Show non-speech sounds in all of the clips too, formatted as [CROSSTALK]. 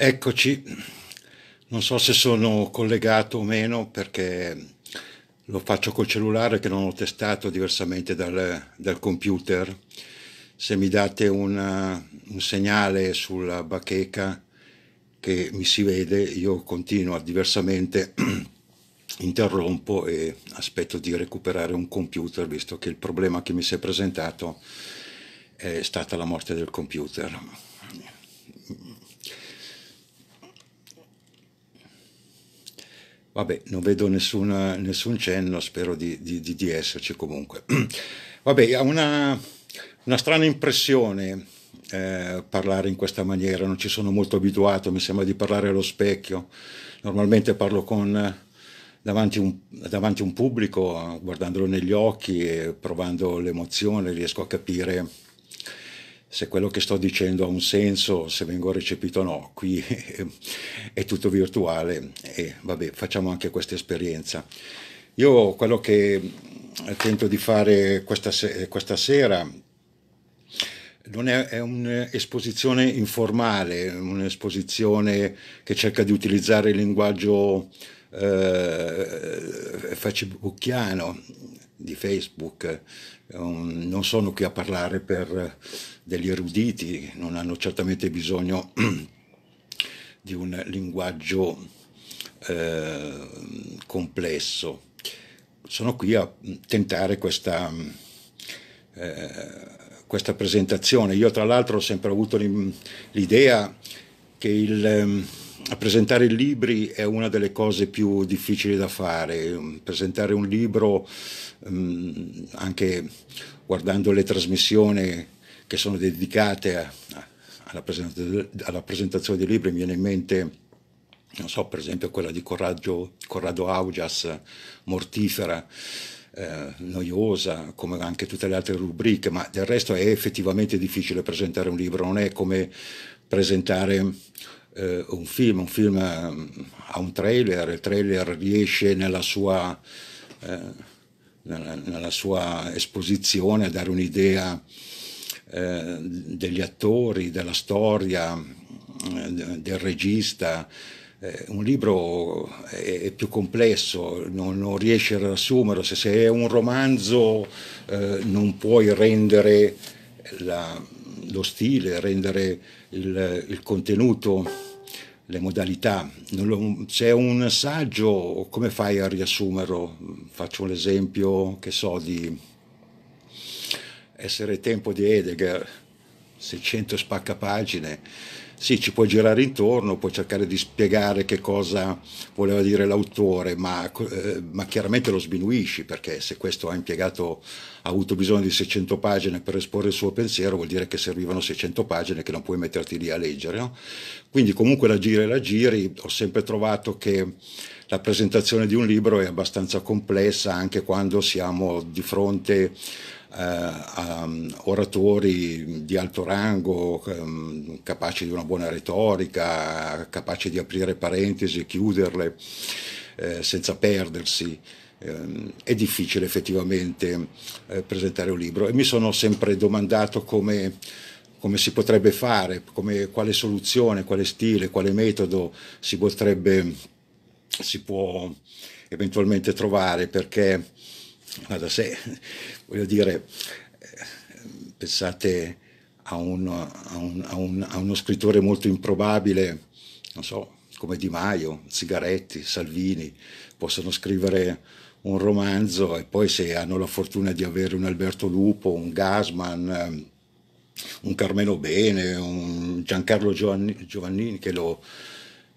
Eccoci, non so se sono collegato o meno perché lo faccio col cellulare che non ho testato diversamente dal, dal computer. Se mi date una, un segnale sulla bacheca che mi si vede, io continuo diversamente, [CLEARS THROAT] interrompo e aspetto di recuperare un computer visto che il problema che mi si è presentato è stata la morte del computer. Vabbè, non vedo nessuna, nessun cenno, spero di, di, di, di esserci comunque. [CLEARS THROAT] Vabbè, ha una, una strana impressione eh, parlare in questa maniera, non ci sono molto abituato, mi sembra di parlare allo specchio. Normalmente parlo con, davanti, un, davanti a un pubblico, guardandolo negli occhi e provando l'emozione, riesco a capire se quello che sto dicendo ha un senso, se vengo recepito o no, qui [LAUGHS] è tutto virtuale e vabbè, facciamo anche questa esperienza. Io quello che tento di fare questa, questa sera non è, è un'esposizione informale, un'esposizione che cerca di utilizzare il linguaggio eh, facebookiano di Facebook. non sono qui a parlare per degli eruditi, non hanno certamente bisogno [CLEARS THROAT] di un linguaggio eh, complesso. Sono qui a tentare questa, eh, questa presentazione. Io tra l'altro ho sempre avuto l'idea che il ehm, presentare libri è una delle cose più difficili da fare. Presentare un libro, ehm, anche guardando le trasmissioni che sono dedicate a, alla, presentazione, alla, presentazione dei libri, mi viene in mente, non so, per esempio quella di Corraggio, Corrado Augias, Mortifera, eh, noiosa, come anche tutte le altre rubriche, ma del resto è effettivamente difficile presentare un libro, non è come presentare eh, un film, un film eh, ha un trailer, il trailer riesce nella sua, eh, nella, nella sua esposizione a dare un'idea eh, degli attori, della storia, eh, del regista. Eh, un libro è, è più complesso, non, non, riesce a riassumerlo, se, se è un romanzo eh, non puoi rendere la, lo stile, rendere il, il contenuto, le modalità. Lo, se è un saggio, come fai a riassumerlo? Faccio un esempio, che so, di essere tempo di Heidegger, 600 spaccapagine, sì, ci puoi girare intorno, puoi cercare di spiegare che cosa voleva dire l'autore, ma, eh, ma chiaramente lo sminuisci perché se questo ha impiegato, ha avuto bisogno di 600 pagine per esporre il suo pensiero, vuol dire che servivano 600 pagine che non puoi metterti lì a leggere. No? Quindi comunque la giri e la giri, ho sempre trovato che la presentazione di un libro è abbastanza complessa anche quando siamo di fronte eh, mm, oratori di alto rango, ehm, capaci di una buona retorica, capaci di aprire parentesi e chiuderle eh, senza perdersi. Eh, è difficile effettivamente eh, presentare un libro e mi sono sempre domandato come come si potrebbe fare, come, quale soluzione, quale stile, quale metodo si potrebbe, si può eventualmente trovare, perché va da sé, voglio dire, pensate a, uno, a, un, a, un, a uno scrittore molto improbabile, non so, come Di Maio, Zigaretti, Salvini, possono scrivere un romanzo e poi se hanno la fortuna di avere un Alberto Lupo, un Gasman, un Carmelo Bene, un Giancarlo Giovannini che, lo,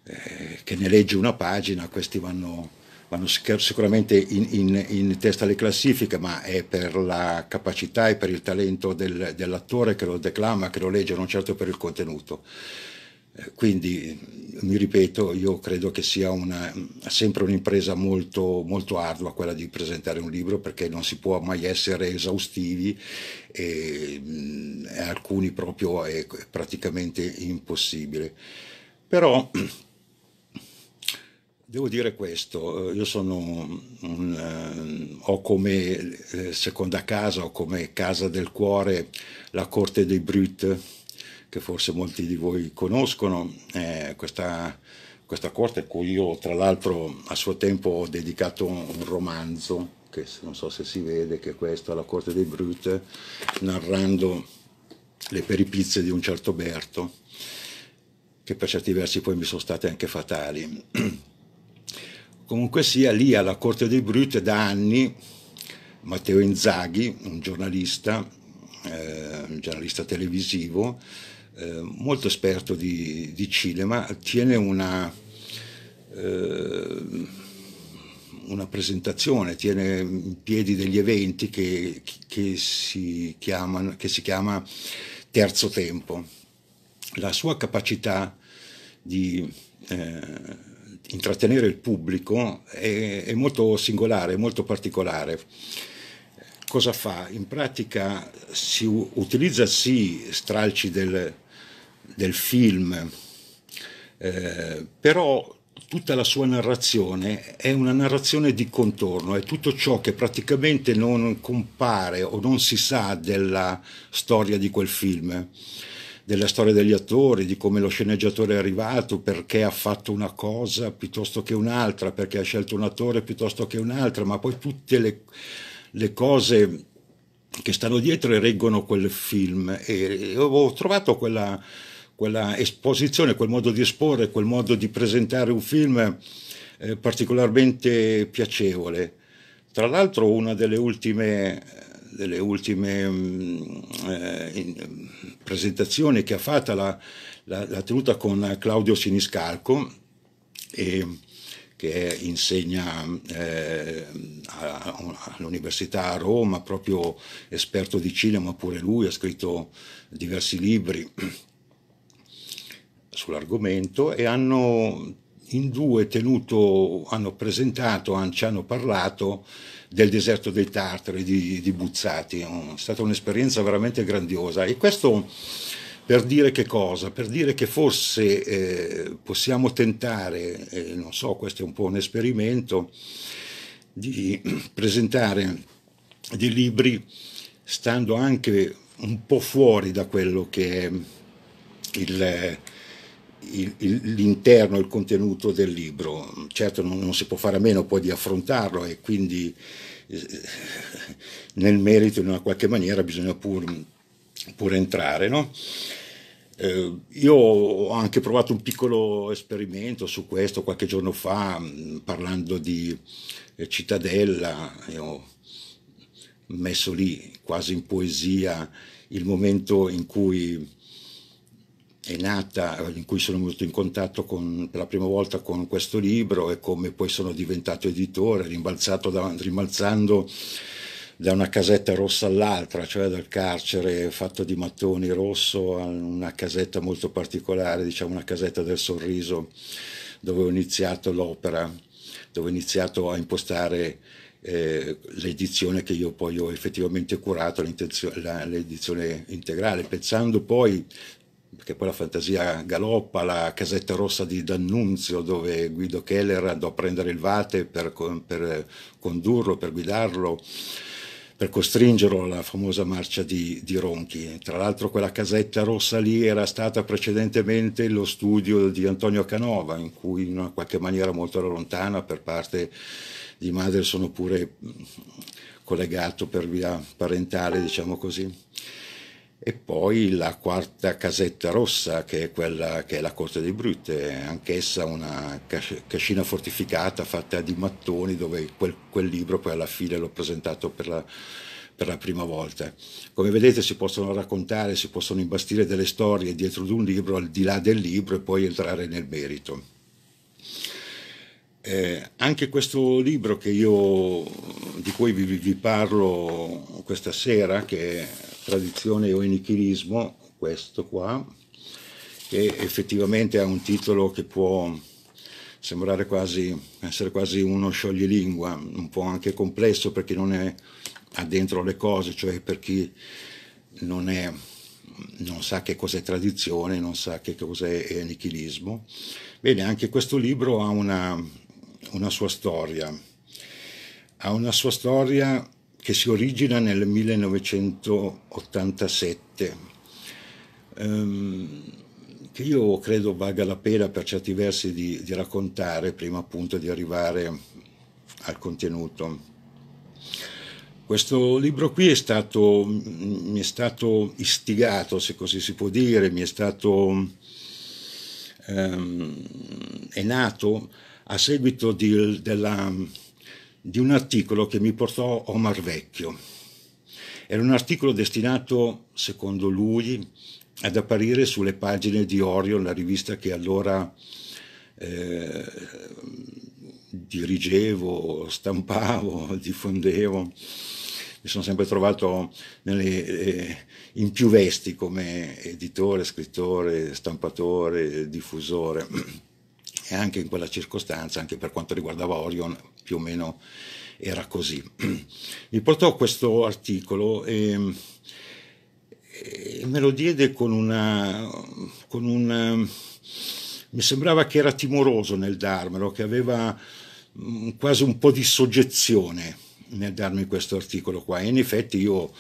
eh, che ne legge una pagina, questi vanno vanno sicuramente in, in, in, testa alle classifiche, ma è per la capacità e per il talento del, dell'attore che lo declama, che lo legge, non certo per il contenuto. Eh, quindi, mi ripeto, io credo che sia una, sempre un'impresa molto, molto ardua quella di presentare un libro perché non si può mai essere esaustivi e, e alcuni proprio è praticamente impossibile. Però Devo dire questo, eh, io sono un, eh, ho come eh, seconda casa, ho come casa del cuore la Corte dei Brut, che forse molti di voi conoscono, eh, questa, questa, corte a cui io tra l'altro a suo tempo ho dedicato un romanzo, che non so se si vede, che è questo, La Corte dei Brut, narrando le peripizie di un certo Berto, che per certi versi poi mi sono state anche fatali. [CLEARS THROAT] Comunque sia, lì alla corte dei Brut da anni Matteo Inzaghi, un giornalista, eh, un giornalista televisivo, eh, molto esperto di, di, cinema, tiene una, eh, una presentazione, tiene in piedi degli eventi che, che, si chiamano, che si chiama Terzo Tempo. La sua capacità di eh, intrattenere il pubblico è, è molto singolare, molto particolare. Cosa fa? In pratica si utilizza sì stralci del, del film, eh, però tutta la sua narrazione è una narrazione di contorno, è tutto ciò che praticamente non compare o non si sa della storia di quel film della storia degli attori, di come lo sceneggiatore è arrivato, perché ha fatto una cosa piuttosto che un'altra, perché ha scelto un attore piuttosto che un'altra, ma poi tutte le, le cose che stanno dietro e reggono quel film. E, e ho trovato quella, quella, esposizione, quel modo di esporre, quel modo di presentare un film eh, particolarmente piacevole. Tra l'altro una delle ultime delle ultime mm, eh, in, presentazioni che ha fatto la, la, la tenuta con Claudio Siniscalco e, che insegna eh, all'Università a Roma, proprio esperto di cinema pure lui, ha scritto diversi libri [CLEARS THROAT] sull'argomento e hanno in due tenuto, hanno presentato, ci hanno parlato del deserto dei Tartari di, di Buzzati. Mm, è stata un'esperienza veramente grandiosa e questo per dire che cosa? Per dire che forse eh, possiamo tentare, eh, non so, questo è un po' un esperimento, di [CLEARS THROAT] presentare dei libri stando anche un po' fuori da quello che è il il, il, l'interno, il contenuto del libro. Certo non, non, si può fare a meno poi di affrontarlo e quindi eh, nel merito in una qualche maniera bisogna pur, pur entrare. No? Eh, io ho anche provato un piccolo esperimento su questo qualche giorno fa parlando di eh, Cittadella e ho messo lì quasi in poesia il momento in cui è nata, in cui sono venuto in contatto con, per la prima volta con questo libro e come poi sono diventato editore, da, rimbalzando da una casetta rossa all'altra, cioè dal carcere fatto di mattoni rosso a una casetta molto particolare, diciamo una casetta del sorriso, dove ho iniziato l'opera, dove ho iniziato a impostare eh, l'edizione che io poi ho effettivamente curato, l'edizione integrale, pensando poi perché poi la fantasia galoppa, la casetta rossa di D'Annunzio dove Guido Keller andò a prendere il Vate per, per condurlo, per guidarlo, per costringerlo alla famosa marcia di, di Ronchi. Tra l'altro quella casetta rossa lì era stata precedentemente lo studio di Antonio Canova, in cui in una qualche maniera molto lontana per parte di madre sono pure collegato per via parentale, diciamo così e poi la quarta casetta rossa che è quella che è la corte dei Brut, anch'essa una cascina fortificata fatta di mattoni dove quel, quel libro poi alla fine l'ho presentato per la, per la, prima volta. Come vedete si possono raccontare, si possono imbastire delle storie dietro di un libro al di là del libro e poi entrare nel merito. Eh, anche questo libro io, di cui vi, vi, parlo questa sera, che è Tradizione o Enichilismo, questo qua, che effettivamente ha un titolo che può sembrare quasi, essere quasi uno scioglilingua, un po' anche complesso per chi non è addentro le cose, cioè per chi non, è, non sa che cos'è tradizione, non sa che cos'è nichilismo. Bene, anche questo libro ha una, una sua storia. Ha una sua storia che si origina nel 1987, ehm, che io credo valga la pena per certi versi di, di raccontare prima appunto di arrivare al contenuto. Questo libro qui è stato, mi è stato istigato, se così si può dire, mi è stato... Ehm, è nato a seguito di, della, di un articolo che mi portò Omar Vecchio. Era un articolo destinato, secondo lui, ad apparire sulle pagine di Orion, la rivista che allora eh, dirigevo, stampavo, [LAUGHS] diffondevo. Mi sono sempre trovato nelle, eh, in più vesti come editore, scrittore, stampatore, diffusore e anche in quella circostanza, anche per quanto riguardava Orion, più o meno era così. [CLEARS THROAT] Mi portò questo articolo e, e me lo diede con una... Con una mi sembrava che era timoroso nel darmelo, che aveva mm, quasi un po' di soggezione nel darmi questo articolo qua e in effetti io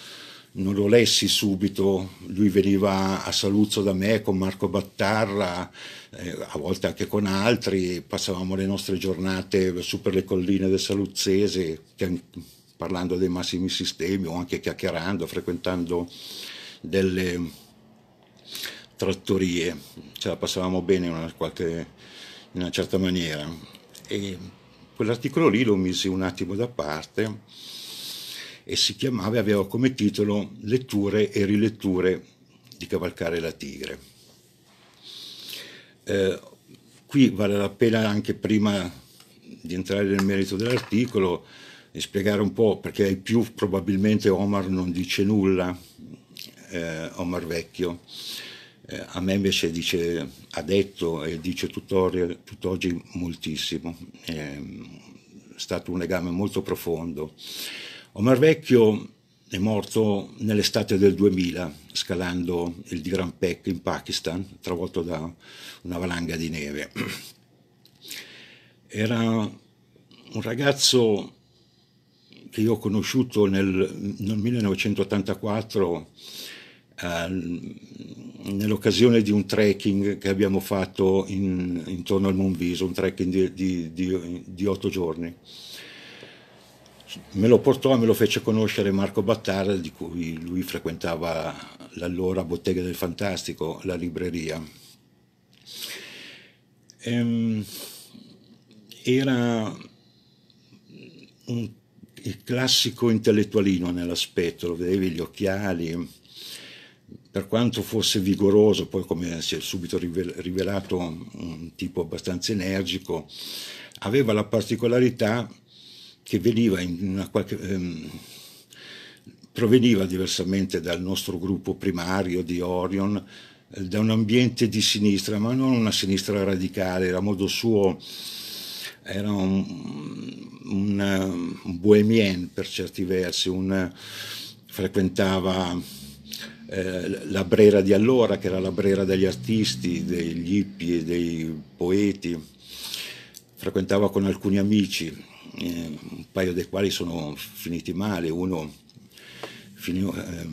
non lo lessi subito, lui veniva a Saluzzo da me con Marco Battarra, eh, a volte anche con altri, passavamo le nostre giornate su per le colline del Saluzzese, parlando dei massimi sistemi o anche chiacchierando, frequentando delle trattorie, ce la passavamo bene in una, qualche, in una certa maniera. E quell'articolo lì lo misi un attimo da parte e si chiamava e aveva come titolo Letture e riletture di Cavalcare la Tigre. Eh, qui vale la pena anche prima di entrare nel merito dell'articolo e spiegare un po' perché ai più probabilmente Omar non dice nulla, eh, Omar vecchio. Eh, a me invece dice, ha detto e dice tuttora, tutt'oggi moltissimo. Ehm, è stato un legame molto profondo Omar Vecchio è morto nell'estate del 2000 scalando il Diran Peck in Pakistan, travolto da una valanga di neve. Era un ragazzo che io ho conosciuto nel, nel 1984 eh, nell'occasione di un trekking che abbiamo fatto in, intorno al Monviso, un trekking di, di, di, di otto giorni me lo portò e me lo fece conoscere Marco Battarda, di cui lui frequentava l'allora Bottega del Fantastico, la libreria. Ehm, era un classico intellettualino nell'aspetto, lo vedevi gli occhiali, per quanto fosse vigoroso, poi come si è subito rivelato un tipo abbastanza energico, aveva la particolarità che veniva in una qualche... Ehm, proveniva diversamente dal nostro gruppo primario di Orion, eh, da un ambiente di sinistra, ma non una sinistra radicale, era a modo suo, era un, un, un bohemien per certi versi, un, frequentava eh, la brera di allora, che era la brera degli artisti, degli hippie, dei poeti, frequentava con alcuni amici, eh, un paio dei quali sono finiti male, uno finì, eh,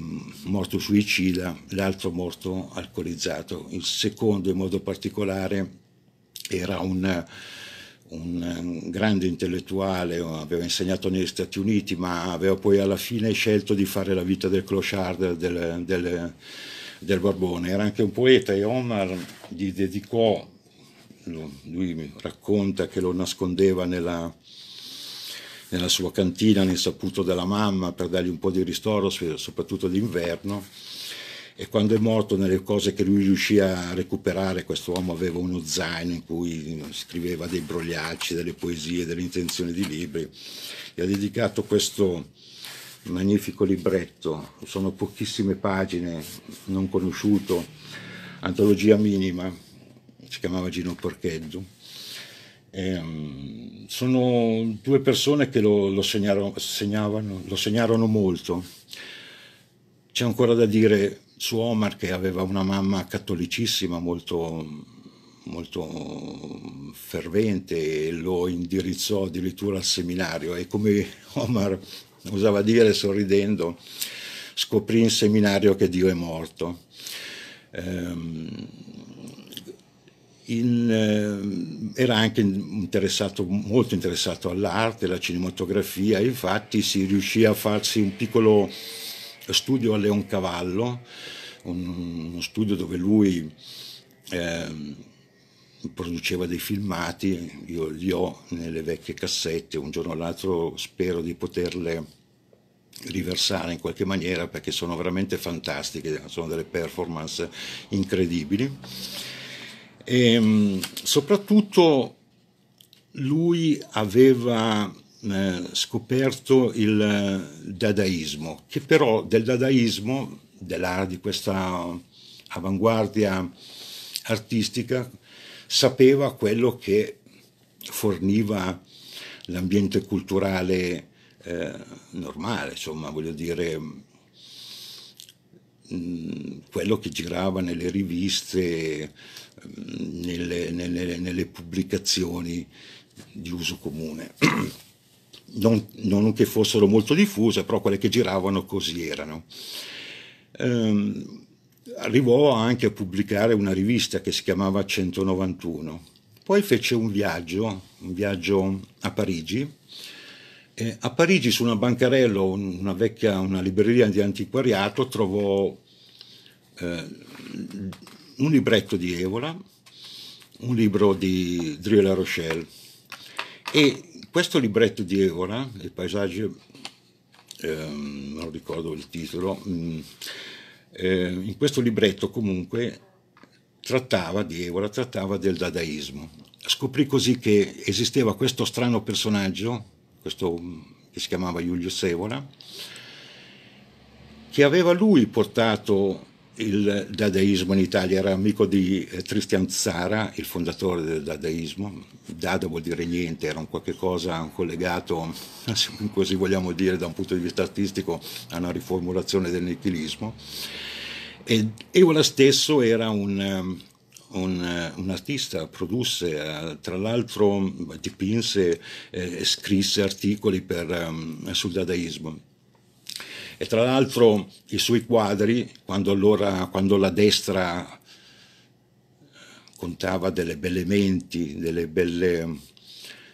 morto suicida, l'altro morto alcolizzato. Il secondo in modo particolare era un, un grande intellettuale, aveva insegnato negli Stati Uniti, ma aveva poi alla fine scelto di fare la vita del clochard del, del, del Barbone. Era anche un poeta e Omar gli dedicò, lui racconta che lo nascondeva nella, nella sua cantina nel saputo della mamma per dargli un po' di ristoro, soprattutto d'inverno. E quando è morto, nelle cose che lui riuscì a recuperare, questo uomo aveva uno zaino in cui mm, scriveva dei brogliacci, delle poesie, delle intenzioni di libri. Gli ha dedicato questo magnifico libretto, sono pochissime pagine, non conosciuto, antologia minima, si chiamava Gino Porcheddu eh, sono due persone che lo, lo, segnaro, lo segnarono molto. C'è ancora da dire su Omar che aveva una mamma cattolicissima, molto, molto fervente, e lo indirizzò addirittura al seminario e come Omar usava dire sorridendo, scoprì in seminario che Dio è morto. Eh, in, eh, era anche interessato, molto interessato all'arte, alla cinematografia, infatti si riuscì a farsi un piccolo studio a Leoncavallo, un, uno studio dove lui eh, produceva dei filmati, io li ho nelle vecchie cassette, un giorno o l'altro spero di poterle riversare in qualche maniera perché sono veramente fantastiche, sono delle performance incredibili e, ehm, soprattutto lui aveva eh, scoperto il dadaismo, che però del dadaismo, della, di questa avanguardia artistica, sapeva quello che forniva l'ambiente culturale eh, normale, insomma, voglio dire, mh, mm, quello che girava nelle riviste, nelle, nelle, nelle pubblicazioni di uso comune. [CLEARS THROAT] Non, non, che fossero molto diffuse, però quelle che giravano così erano. Ehm, arrivò anche a pubblicare una rivista che si chiamava 191. Poi fece un viaggio, un viaggio a Parigi. E a Parigi, su una bancarella, una vecchia una libreria di antiquariato, trovò eh, un libretto di Evola, un libro di Drieu La Rochelle e questo libretto di Evola, il paesaggio, ehm, non ricordo il titolo, mm, eh, in questo libretto comunque trattava di Evola, trattava del dadaismo. Scoprì così che esisteva questo strano personaggio, questo mm, che si chiamava Giulio Evola, che aveva lui portato il dadaismo in Italia era amico di eh, Christian Zara, il fondatore del dadaismo. Dada vuol dire niente, era un qualche cosa collegato, [LAUGHS] se così vogliamo dire, da un punto di vista artistico, a una riformulazione del nichilismo. E Evola stesso era un, eh, un, eh, un, artista, produsse, tra l'altro dipinse e eh, scrisse articoli per, um, sul dadaismo e tra l'altro i suoi quadri, quando, allora, quando la destra contava delle belle menti, delle belle,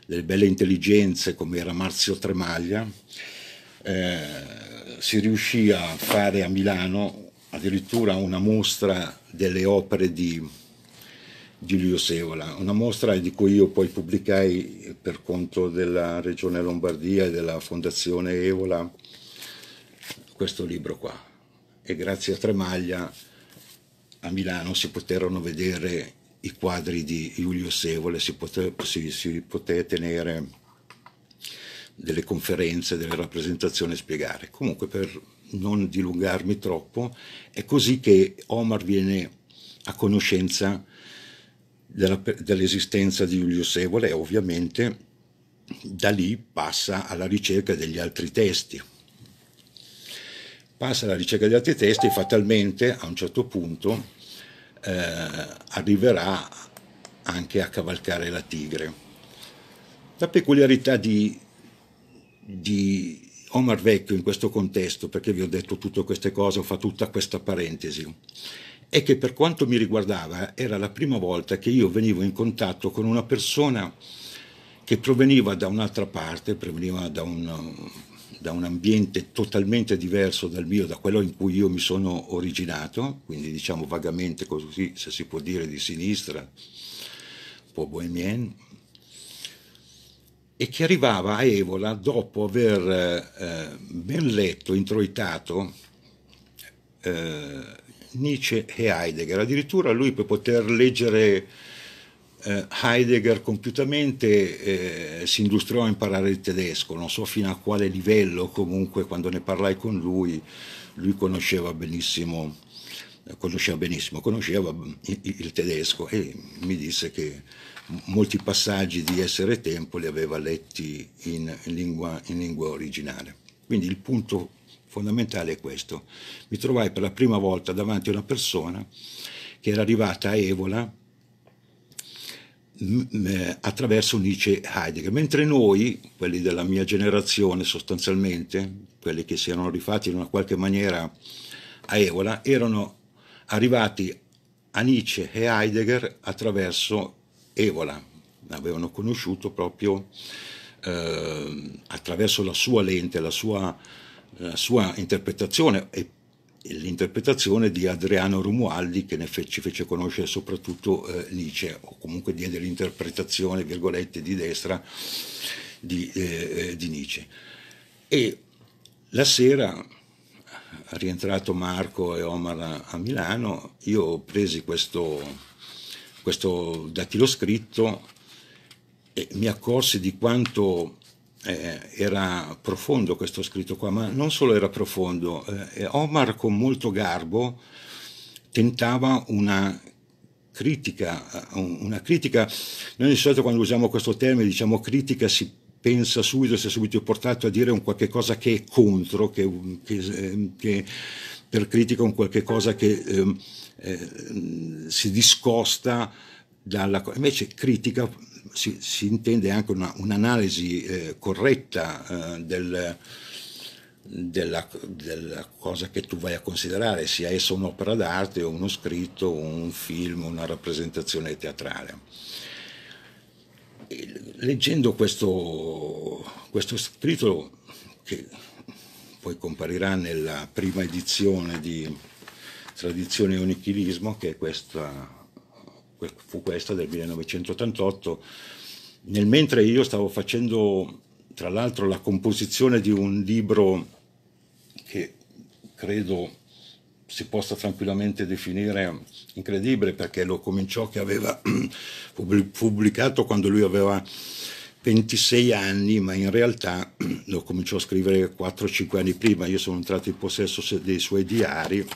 delle belle intelligenze come era Marzio Tremaglia, eh, si riuscì a fare a Milano addirittura una mostra delle opere di, di Sevola, una mostra di cui io poi pubblicai per conto della Regione Lombardia e della Fondazione Evola questo libro qua e grazie a Tremaglia a Milano si poterono vedere i quadri di Giulio Sevole, si, pote, si, si poté tenere delle conferenze, delle rappresentazioni e spiegare. Comunque per non dilungarmi troppo, è così che Omar viene a conoscenza dell'esistenza di Giulio Sevole e ovviamente da lì passa alla ricerca degli altri testi passa alla ricerca di altri testi e fatalmente a un certo punto eh, arriverà anche a cavalcare la tigre. La peculiarità di, di Omar Vecchio in questo contesto, perché vi ho detto tutte queste cose, ho fatto tutta questa parentesi, è che per quanto mi riguardava era la prima volta che io venivo in contatto con una persona che proveniva da un'altra parte, proveniva da un da un ambiente totalmente diverso dal mio, da quello in cui io mi sono originato, quindi diciamo vagamente così, se si può dire di sinistra, un po' bohemien, e che arrivava a Evola dopo aver eh, eh, ben letto, introitato eh, Nietzsche e Heidegger. Addirittura lui per poter leggere eh, Heidegger compiutamente eh, si industriò a imparare il tedesco, non so fino a quale livello, comunque quando ne parlai con lui, lui conosceva benissimo, eh, conosceva, benissimo, conosceva il, il tedesco e mi disse che molti passaggi di Essere Tempo li aveva letti in lingua, in lingua originale. Quindi il punto fondamentale è questo. Mi trovai per la prima volta davanti a una persona che era arrivata a Evola eh, attraverso Nietzsche e Heidegger, mentre noi, quelli della mia generazione sostanzialmente, quelli che si erano rifatti in una qualche maniera a Evola, erano arrivati a Nietzsche e Heidegger attraverso Evola, l'avevano conosciuto proprio eh, attraverso la sua lente, la sua, la sua interpretazione e l'interpretazione di Adriano Romualdi che fe, ci fece conoscere soprattutto eh, Nietzsche, o comunque diede l'interpretazione, virgolette, di destra di, eh, eh di Nietzsche. E la sera, rientrato Marco e Omar a, a Milano, io presi questo, questo scritto e mi accorsi di quanto eh, era profondo questo scritto qua, ma non solo era profondo, eh, Omar con molto garbo tentava una critica, eh, una critica, noi di solito quando usiamo questo termine diciamo critica si pensa subito, si è subito portato a dire un qualche cosa che è contro, che, che, ehm, che per critica un qualche cosa che ehm, eh, si discosta dalla... invece critica si, si, intende anche una, un'analisi eh, corretta eh, del, della, della, cosa che tu vai a considerare, sia essa un'opera d'arte o uno scritto, un film, una rappresentazione teatrale. E leggendo questo, questo scritto che poi comparirà nella prima edizione di Tradizione e Onichilismo, che è questa fu questa del 1988, nel mentre io stavo facendo tra l'altro la composizione di un libro che credo si possa tranquillamente definire incredibile perché lo cominciò che aveva [CLEARS THROAT] pubblicato quando lui aveva 26 anni, ma in realtà [CLEARS THROAT] lo cominciò a scrivere 4-5 anni prima. Io sono entrato in possesso dei suoi diari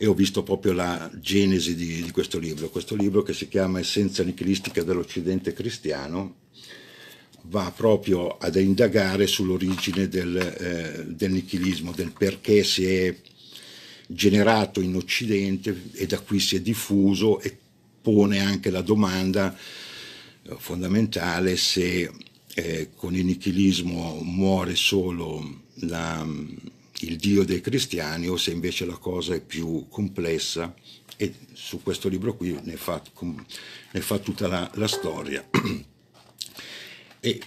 e ho visto proprio la genesi di, di questo libro. Questo libro che si chiama Essenza nichilistica dell'Occidente cristiano va proprio ad indagare sull'origine del, eh, del nichilismo, del perché si è generato in Occidente e da qui si è diffuso e pone anche la domanda eh, fondamentale se eh, con il nichilismo muore solo la, il Dio dei cristiani o se invece la cosa è più complessa e su questo libro qui ne fa, ne fa tutta la, la storia. [CLEARS THROAT] e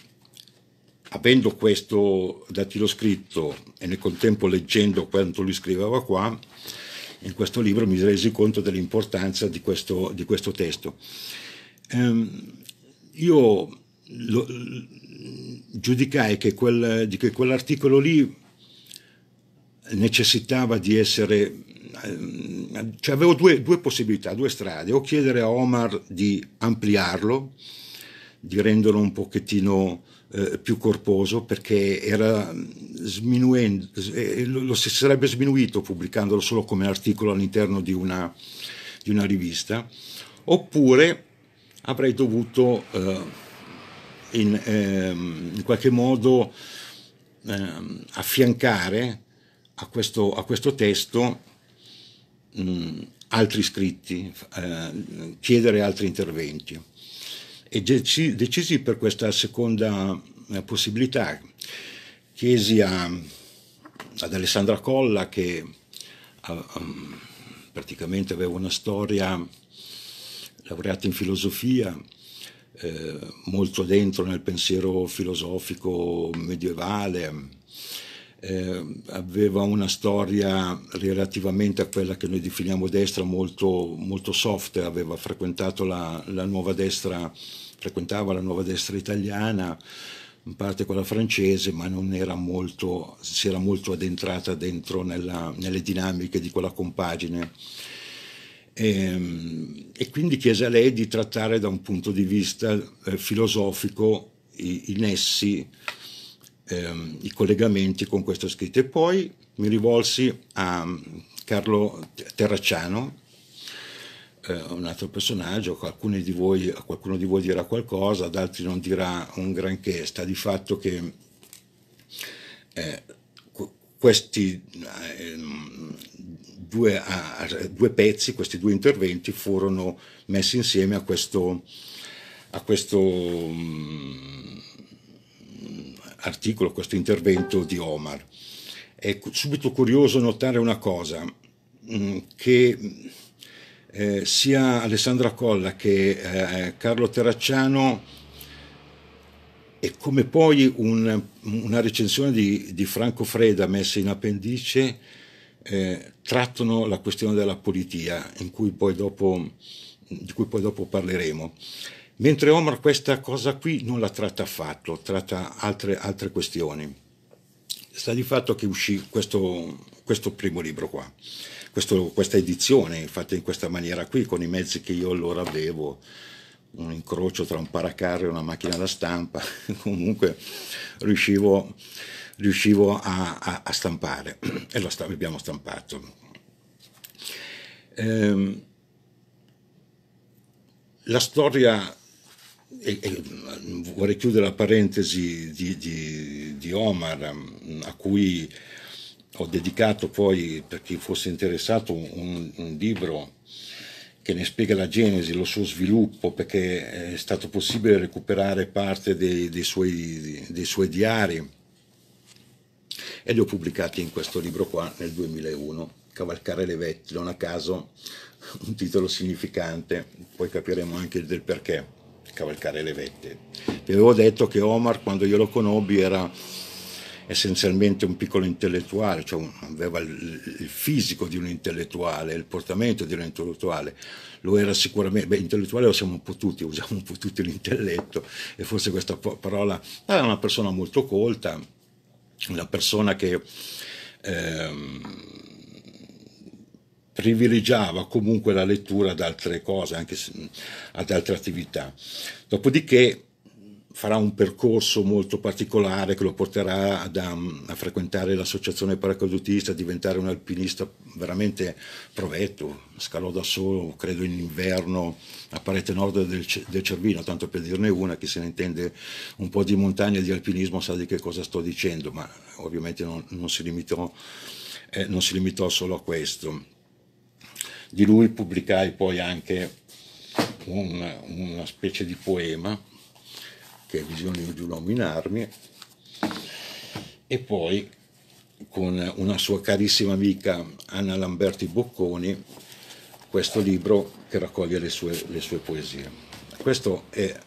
avendo questo datilo scritto e nel contempo leggendo quanto lui scriveva qua, in questo libro mi resi conto dell'importanza di, di questo, testo. Ehm, io lo, giudicai che, quel, che quell'articolo lì necessitava di essere... Ehm, cioè avevo due, due possibilità, due strade, o chiedere a Omar di ampliarlo, di renderlo un pochettino eh, più corposo perché era sminuendo, eh, lo si sarebbe sminuito pubblicandolo solo come articolo all'interno di una, di una rivista, oppure avrei dovuto eh, in, ehm, in, qualche modo ehm, affiancare a questo, a questo testo mh, mm, altri scritti, eh, chiedere altri interventi. E deci, decisi per questa seconda eh, possibilità. Chiesi a, ad Alessandra Colla, che a, um, mm, praticamente aveva una storia laureata in filosofia, eh, molto dentro nel pensiero filosofico medievale, eh, aveva una storia relativamente a quella che noi definiamo destra molto, molto soft, aveva frequentato la, la nuova destra, frequentava la nuova destra italiana, in parte quella francese, ma non era molto, si era molto addentrata dentro nella, nelle dinamiche di quella compagine. E, ehm, e, quindi chiese a lei di trattare da un punto di vista eh, filosofico i, i nessi ehm, i collegamenti con questo scritto. E poi mi rivolsi a mm, Carlo Terracciano, eh, un altro personaggio, di voi, qualcuno di voi dirà qualcosa, ad altri non dirà un granché, sta di fatto che eh, questi eh, due, due, pezzi, questi due interventi furono messi insieme a questo, a questo um, articolo, questo intervento di Omar. È subito curioso notare una cosa, mm, che eh, sia Alessandra Colla che eh, Carlo Terracciano e come poi un, una recensione di, di, Franco Freda messa in appendice eh, trattano la questione della politia, cui dopo, di cui poi dopo parleremo. Mentre Omar questa cosa qui non la tratta affatto, tratta altre, altre questioni. Sta di fatto che uscì questo, questo primo libro qua, questo, questa edizione fatta in questa maniera qui, con i mezzi che io allora avevo, un incrocio tra un paracarro e una macchina da stampa, [LAUGHS] comunque riuscivo, riuscivo a, a, a, stampare e lo sta, abbiamo stampato. Ehm, la storia e, e vorrei chiudere la parentesi di, di, di, Omar, mm, a cui ho dedicato poi, per chi fosse interessato, un, un libro che ne spiega la genesi, lo suo sviluppo, perché è stato possibile recuperare parte dei, dei, suoi, dei suoi, diari e li ho pubblicati in questo libro qua nel 2001, Cavalcare le vette, non a caso un titolo significante, poi capiremo anche del perché cavalcare le vette. Vi avevo detto che Omar, quando io lo conobbi, era essenzialmente un piccolo intellettuale, cioè aveva il, il fisico di un intellettuale, il portamento di un intellettuale. Lo era sicuramente, beh, intellettuale lo siamo un po' tutti, usiamo un po' tutti l'intelletto e forse questa parola era una persona molto colta, una persona che ehm, privilegiava comunque la lettura ad altre cose, anche ad altre attività. Dopodiché farà un percorso molto particolare che lo porterà ad, um, a frequentare l'associazione paracadutista, a diventare un alpinista veramente provetto, scalò da solo, credo in inverno, a parete nord del, del Cervino, tanto per dirne una, chi se ne intende un po' di montagna e di alpinismo sa di che cosa sto dicendo, ma ovviamente non, non, si, limitò, eh, non si limitò solo a questo di lui pubblicai poi anche un, una specie di poema che è Visione di un e poi con una sua carissima amica Anna Lamberti Bocconi questo libro che raccoglie le sue, le sue poesie. Questo è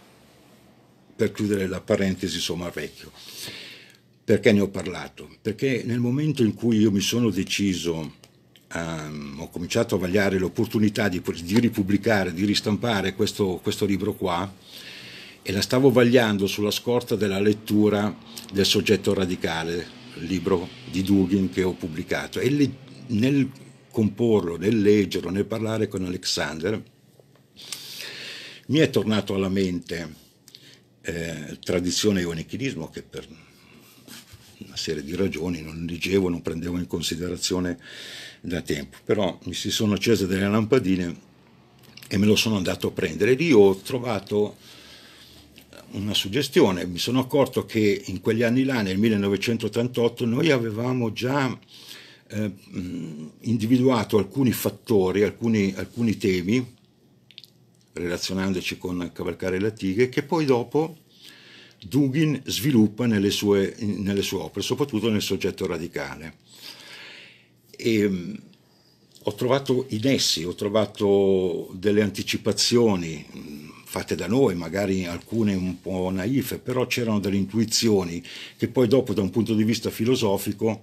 per chiudere la parentesi insomma vecchio. Perché ne ho parlato? Perché nel momento in cui io mi sono deciso Um, ho cominciato a vagliare l'opportunità di, di ripubblicare, di ristampare questo, questo, libro qua e la stavo vagliando sulla scorta della lettura del Soggetto Radicale, il libro di Dugin che ho pubblicato. E le, nel comporlo, nel leggerlo, nel parlare con Alexander, mi è tornato alla mente eh, tradizione e onichilismo che per una serie di ragioni, non leggevo, non prendevo in considerazione da tempo, però mi si sono accese delle lampadine e me lo sono andato a prendere. Lì ho trovato una suggestione, mi sono accorto che in quegli anni là, nel 1988, noi avevamo già eh, individuato alcuni fattori, alcuni, alcuni temi, relazionandoci con Cavalcare la Tigre, che poi dopo Dugin sviluppa nelle sue, nelle sue opere, soprattutto nel soggetto radicale. E, ehm, ho trovato i nessi, ho trovato delle anticipazioni fatte da noi, magari alcune un po' naive, però c'erano delle intuizioni che poi dopo da un punto di vista filosofico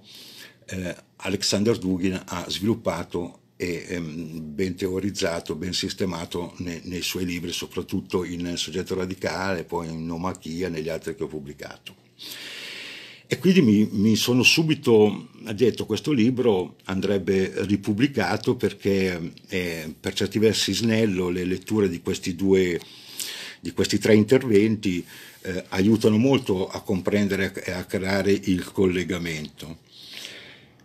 eh, Alexander Dugin ha sviluppato e ehm, ben teorizzato, ben sistemato nei, nei suoi libri, soprattutto in Soggetto Radicale, poi in Nomachia, negli altri che ho pubblicato. E quindi mi, mi, sono subito detto questo libro andrebbe ripubblicato perché eh, per certi versi snello le letture di questi due, di questi tre interventi eh, aiutano molto a comprendere e a creare il collegamento.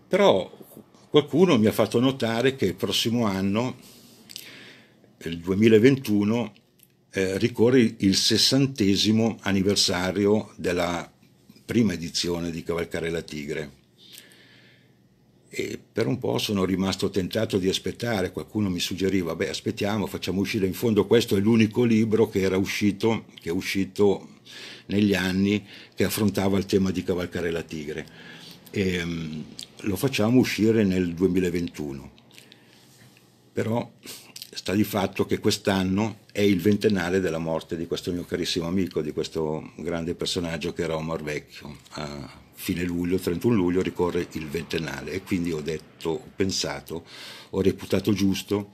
Però Qualcuno mi ha fatto notare che il prossimo anno, il 2021, eh, ricorre il sessantesimo anniversario della prima edizione di Cavalcare la Tigre. E per un po' sono rimasto tentato di aspettare, qualcuno mi suggeriva, beh aspettiamo, facciamo uscire in fondo, questo è l'unico libro che era uscito, che è uscito negli anni, che affrontava il tema di Cavalcare la Tigre. E, ehm, lo facciamo uscire nel 2021. Però sta di fatto che quest'anno è il ventennale della morte di questo mio carissimo amico, di questo grande personaggio che era Omar Vecchio. A fine luglio, 31 luglio, ricorre il ventennale e quindi ho detto, ho pensato, ho reputato giusto,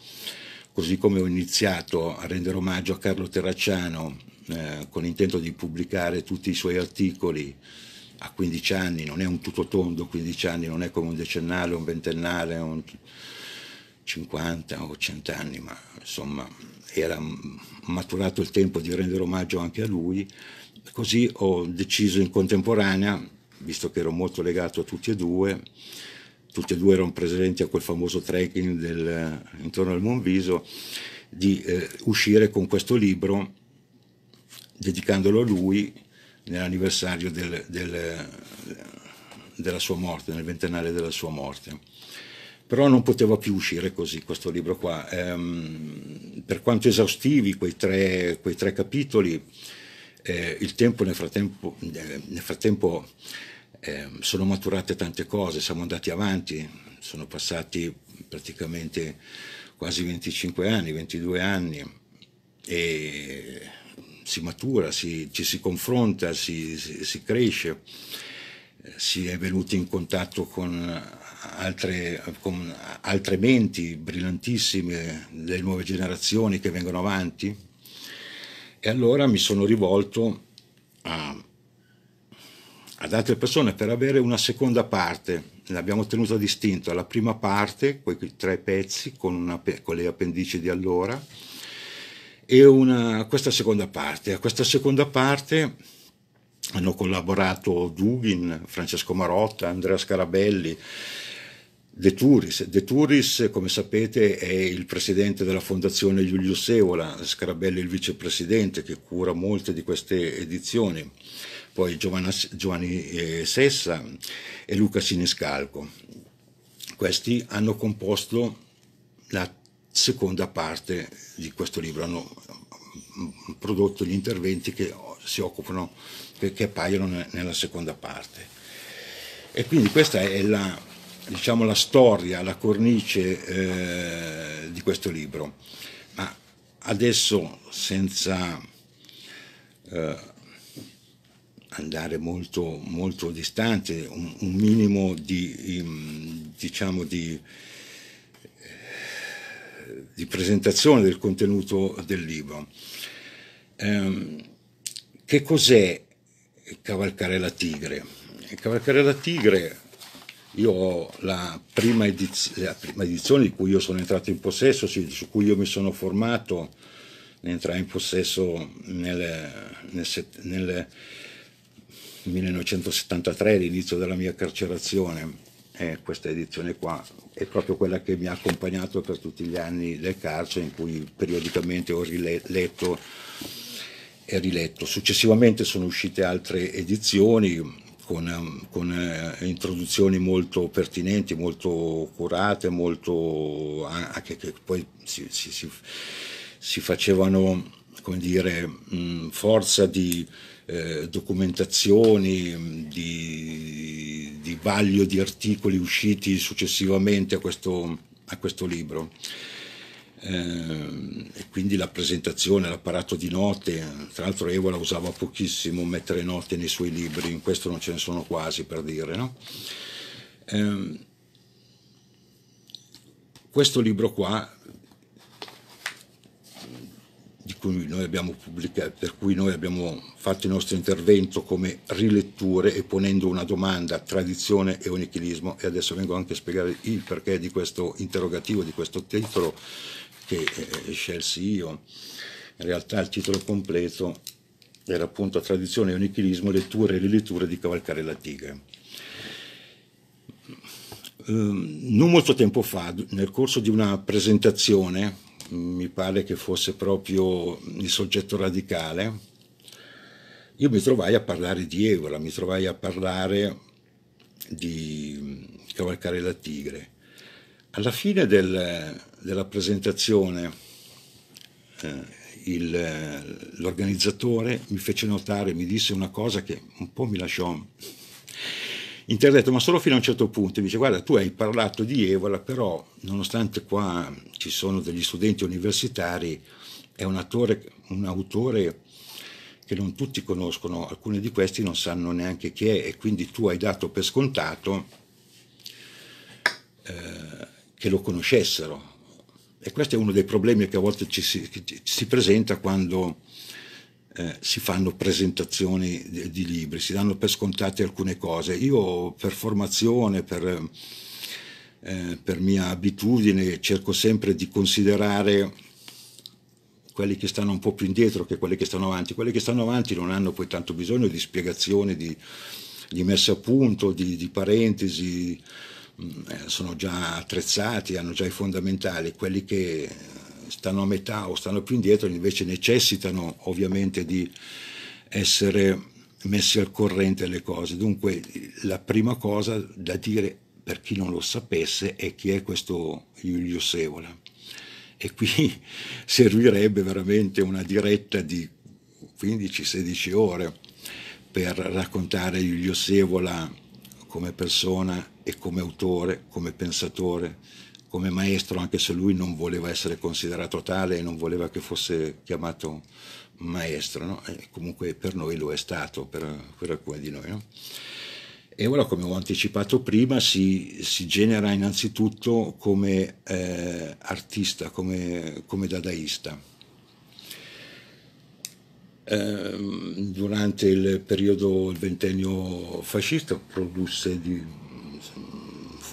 così come ho iniziato a rendere omaggio a Carlo Terracciano eh, con l'intento di pubblicare tutti i suoi articoli a 15 anni, non è un tutto tondo 15 anni, non è come un decennale, un ventennale, un 50 o 100 anni, ma insomma era maturato il tempo di rendere omaggio anche a lui, così ho deciso in contemporanea, visto che ero molto legato a tutti e due, tutti e due erano presenti a quel famoso trekking del, intorno al Monviso, di eh, uscire con questo libro dedicandolo a lui nell'anniversario del, del, della sua morte, nel ventennale della sua morte. Però non poteva più uscire così questo libro qua. Ehm, per quanto esaustivi quei tre, quei tre capitoli, eh, il tempo nel frattempo, nel frattempo eh, sono maturate tante cose, siamo andati avanti, sono passati praticamente quasi 25 anni, 22 anni e si matura, si, ci si confronta, si, si, si cresce, si è venuti in contatto con altre, con altre menti brillantissime delle nuove generazioni che vengono avanti e allora mi sono rivolto a, ad altre persone per avere una seconda parte, l'abbiamo tenuta distinta, la prima parte, quei tre pezzi con, una, con le appendici di allora, e una, questa seconda parte. A questa seconda parte hanno collaborato Dugin, Francesco Marotta, Andrea Scarabelli, De Turis. De Turis, come sapete, è il presidente della Fondazione Giulio Seola, Scarabelli il vicepresidente che cura molte di queste edizioni, poi Giovanna, Giovanni eh, Sessa e Luca Siniscalco. Questi hanno composto la seconda parte di questo libro. Hanno mm, mm, prodotto gli interventi che si occupano, che, che appaiono nella seconda parte. E quindi questa è la, diciamo, la storia, la cornice eh, di questo libro. Ma adesso, senza eh, andare molto, molto distante, un, un minimo di, mm, diciamo, di di presentazione del contenuto del libro. Eh, che cos'è Cavalcare la Tigre? Cavalcare la Tigre, io ho la prima, ediz- la prima edizione di cui io sono entrato in possesso, su cui io mi sono formato, ne entrai in possesso nel, nel, nel 1973, all'inizio della mia carcerazione. è eh, questa edizione qua è proprio quella che mi ha accompagnato per tutti gli anni del carcere in cui periodicamente ho riletto e riletto. Successivamente sono uscite altre edizioni con, con eh, introduzioni molto pertinenti, molto curate, molto, anche che poi si, si, si, si facevano come dire, forza di eh, documentazioni mm, di, di, vaglio di articoli usciti successivamente a questo, a questo libro. Eh, quindi la presentazione, l'apparato di note, tra l'altro Evola usava pochissimo mettere note nei suoi libri, in questo non ce ne sono quasi per dire. No? Eh, questo libro qua di cui noi abbiamo pubblicato, per cui noi abbiamo fatto il nostro intervento come riletture e ponendo una domanda tradizione e onichilismo e adesso vengo anche a spiegare il perché di questo interrogativo, di questo titolo che eh, eh scelsi io. In realtà il titolo completo era appunto Tradizione e onichilismo, letture e riletture di Cavalcare la Tigre. Um, non molto tempo fa, nel corso di una presentazione mi pare che fosse proprio il soggetto radicale, io mi trovai a parlare di Evola, mi trovai a parlare di Cavalcare la Tigre. Alla fine del, della presentazione eh, il, l'organizzatore mi fece notare, mi disse una cosa che un po' mi lasciò interdetto, ma solo fino a un certo punto. dice, guarda, tu hai parlato di Evola, però nonostante qua ci sono degli studenti universitari, è un, attore, un autore che non tutti conoscono, alcuni di questi non sanno neanche chi è e quindi tu hai dato per scontato eh, che lo conoscessero. E questo è uno dei problemi che a volte ci si, ci si presenta quando eh, si fanno presentazioni di, di, libri, si danno per scontate alcune cose. Io per formazione, per, eh, per mia abitudine, cerco sempre di considerare quelli che stanno un po' più indietro che quelli che stanno avanti. Quelli che stanno avanti non hanno poi tanto bisogno di spiegazioni, di, di messa a punto, di, di parentesi, mm, eh, sono già attrezzati, hanno già i fondamentali, quelli che stanno a metà o stanno più indietro, invece necessitano ovviamente di essere messi al corrente delle cose. Dunque la prima cosa da dire per chi non lo sapesse è chi è questo Giulio Sevola. E qui [LAUGHS] servirebbe veramente una diretta di 15-16 ore per raccontare Giulio Sevola come persona e come autore, come pensatore, come maestro, anche se lui non voleva essere considerato tale e non voleva che fosse chiamato maestro, no? comunque per noi lo è stato, per, per alcuni di noi. No? E ora, come ho anticipato prima, si, si genera innanzitutto come eh, artista, come, come dadaista. Ehm, durante il periodo, il ventennio fascista, produsse di,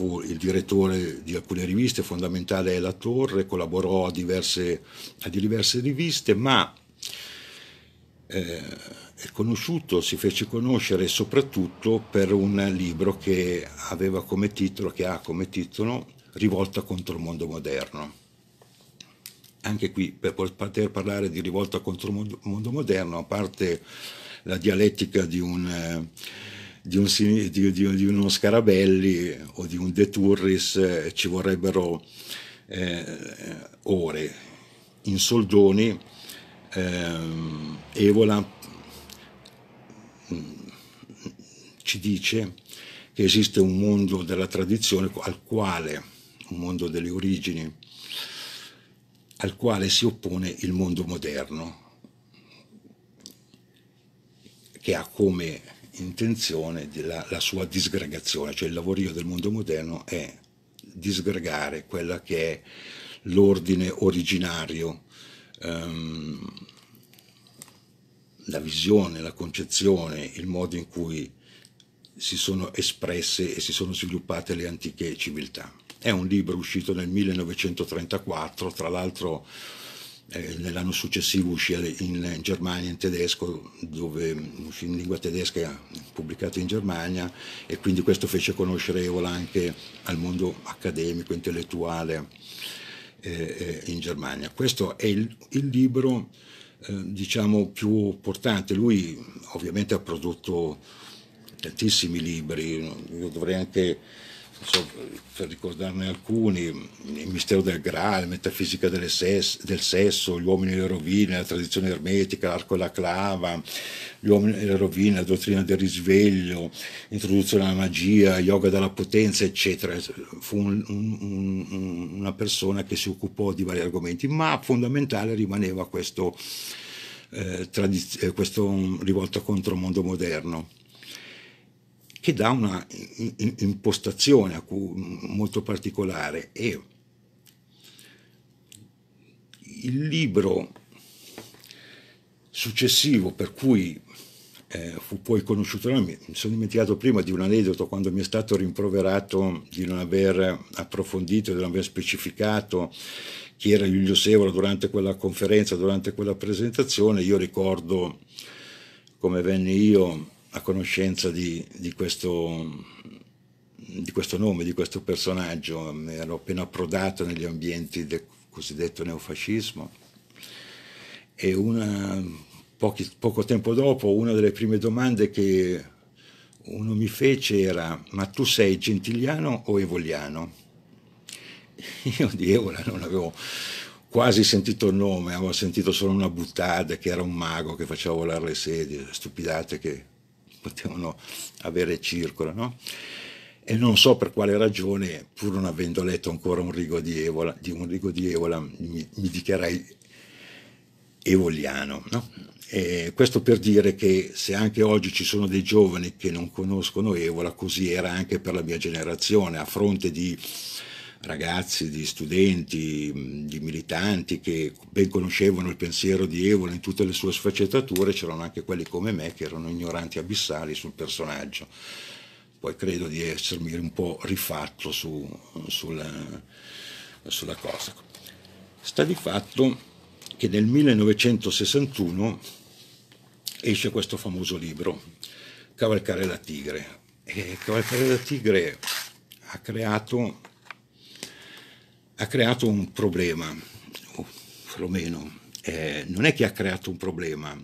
fu il direttore di alcune riviste, fondamentale è La Torre, collaborò a diverse, a diverse riviste, ma eh, è conosciuto, si fece conoscere soprattutto per un libro che aveva come titolo, che ha come titolo Rivolta contro il mondo moderno. Anche qui, per poter parlare di rivolta contro il mondo moderno, a parte la dialettica di un... Eh, di, un, di, di, uno Scarabelli o di un De Turris eh, ci vorrebbero eh, ore. In soldoni ehm, Evola mm, ci dice che esiste un mondo della tradizione al quale, un mondo delle origini, al quale si oppone il mondo moderno, che ha come intenzione della la sua disgregazione, cioè il lavorio del mondo moderno è disgregare quella che è l'ordine originario, ehm, la visione, la concezione, il modo in cui si sono espresse e si sono sviluppate le antiche civiltà. È un libro uscito nel 1934, tra l'altro eh, nell'anno successivo uscì in Germania in tedesco, dove mm, uscì in lingua tedesca pubblicato in Germania e quindi questo fece conoscere Evola anche al mondo accademico, intellettuale eh, eh, in Germania. Questo è il, il libro eh, diciamo più importante lui ovviamente ha prodotto tantissimi libri, io dovrei anche so, per ricordarne alcuni, il mistero del Graal, la metafisica ses- del sesso, gli uomini e le rovine, la tradizione ermetica, l'arco e la clava, gli uomini e le rovine, la dottrina del risveglio, l'introduzione alla magia, yoga della potenza, eccetera. Fu un, un, un, una persona che si occupò di vari argomenti, ma fondamentale rimaneva questo, eh, tradiz- eh, questo mm, rivolto contro il mondo moderno che dà una impostazione molto particolare e il libro successivo per cui eh, fu poi conosciuto, mi sono dimenticato prima di un aneddoto quando mi è stato rimproverato di non aver approfondito, di non aver specificato chi era Giulio Sevolo durante quella conferenza, durante quella presentazione, io ricordo come venne io a conoscenza di, di, questo, di, questo, nome, di questo personaggio, ero appena approdato negli ambienti del cosiddetto neofascismo e una, pochi, poco tempo dopo una delle prime domande che uno mi fece era ma tu sei gentiliano o evoliano? [LAUGHS] Io di Evola non avevo quasi sentito il nome, avevo sentito solo una buttata che era un mago che faceva volare le sedie, stupidate che potevano avere circolo. no? E non so per quale ragione, pur non avendo letto ancora un rigo di Evola, di un rigo di Evola mi, mi dichiarai evoliano. No? E questo per dire che se anche oggi ci sono dei giovani che non conoscono Evola, così era anche per la mia generazione, a fronte di ragazzi, di studenti, di militanti che ben conoscevano il pensiero di Evola in tutte le sue sfaccettature, c'erano anche quelli come me che erano ignoranti abissali sul personaggio. Poi credo di essermi un po' rifatto su, sulla, sulla cosa. Sta di fatto che nel 1961 esce questo famoso libro, Cavalcare la Tigre. E Cavalcare la Tigre ha creato ha creato un problema, o perlomeno eh, non è che ha creato un problema,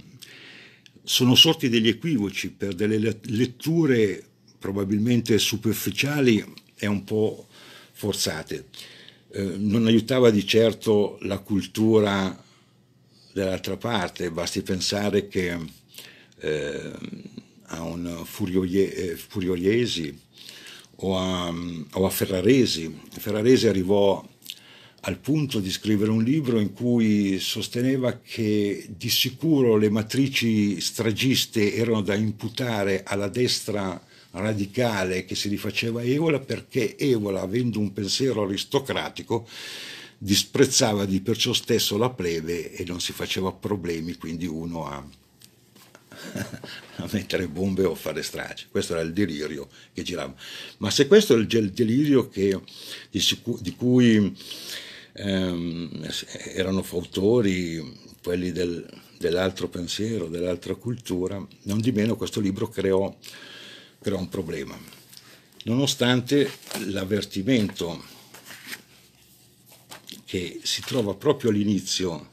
sono sorti degli equivoci per delle letture probabilmente superficiali e un po' forzate. Eh, non aiutava di certo la cultura dall'altra parte, basti pensare che eh, a un Furioie, eh, o a, o a Ferraresi, Ferraresi arrivò al punto di scrivere un libro in cui sosteneva che di sicuro le matrici stragiste erano da imputare alla destra radicale che si rifaceva Evola perché Evola, avendo un pensiero aristocratico, disprezzava di per ciò stesso la plebe e non si faceva problemi quindi uno a, [LAUGHS] a mettere bombe o a fare strage. Questo era il delirio che girava. Ma se questo è il delirio che, di, di cui ehm, erano fautori quelli del, dell'altro pensiero, dell'altra cultura, non di meno questo libro creò, creò un problema. Nonostante l'avvertimento che si trova proprio all'inizio